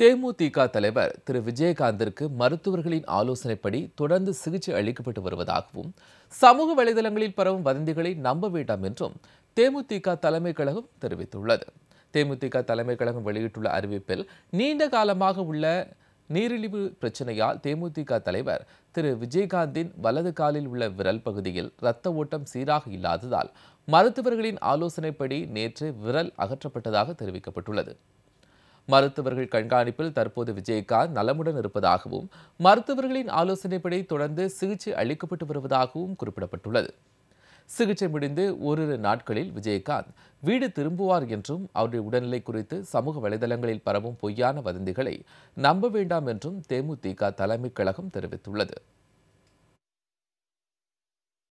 தேமுதிக தலைவர் திரு விஜயகாந்திற்கு மருத்துவர்களின் ஆலோசனைப்படி தொடர்ந்து சிகிச்சை அளிக்கப்பட்டு வருவதாகவும் சமூக வலைதளங்களில் பரவும் வதந்திகளை நம்ப வேண்டாம் என்றும் தேமுதிக தலைமை கழகம் தெரிவித்துள்ளது தேமுதிக தலைமை கழகம் வெளியிட்டுள்ள அறிவிப்பில் நீண்ட காலமாக உள்ள நீரிழிவு பிரச்சனையால் தேமுதிக தலைவர் திரு விஜயகாந்தின் வலது காலில் உள்ள விரல் பகுதியில் இரத்த ஓட்டம் சீராக இல்லாததால் மருத்துவர்களின் ஆலோசனைப்படி நேற்று விரல் அகற்றப்பட்டதாக தெரிவிக்கப்பட்டுள்ளது மருத்துவர்கள் கண்காணிப்பில் தற்போது விஜயகாந்த் நலமுடன் இருப்பதாகவும் மருத்துவர்களின் ஆலோசனைப்படி தொடர்ந்து சிகிச்சை அளிக்கப்பட்டு வருவதாகவும் குறிப்பிடப்பட்டுள்ளது சிகிச்சை முடிந்து ஓரிரு நாட்களில் விஜயகாந்த் வீடு திரும்புவார் என்றும் அவருடைய உடல்நிலை குறித்து சமூக வலைதளங்களில் பரவும் பொய்யான வதந்திகளை நம்ப வேண்டாம் என்றும் தேமுதிக தலைமைக் கழகம் தெரிவித்துள்ளது